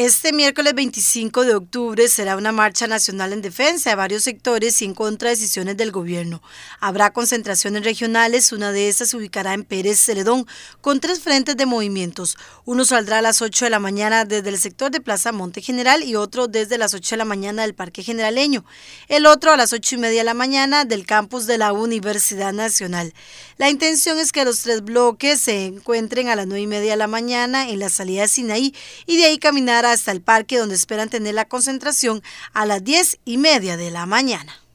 Este miércoles 25 de octubre será una marcha nacional en defensa de varios sectores y en contra de decisiones del gobierno. Habrá concentraciones regionales, una de esas se ubicará en Pérez Celedón, con tres frentes de movimientos. Uno saldrá a las 8 de la mañana desde el sector de Plaza Monte General y otro desde las 8 de la mañana del Parque Generaleño. El otro a las 8 y media de la mañana del campus de la Universidad Nacional. La intención es que los tres bloques se encuentren a las 9 y media de la mañana en la salida de Sinaí y de ahí caminar hasta el parque donde esperan tener la concentración a las diez y media de la mañana.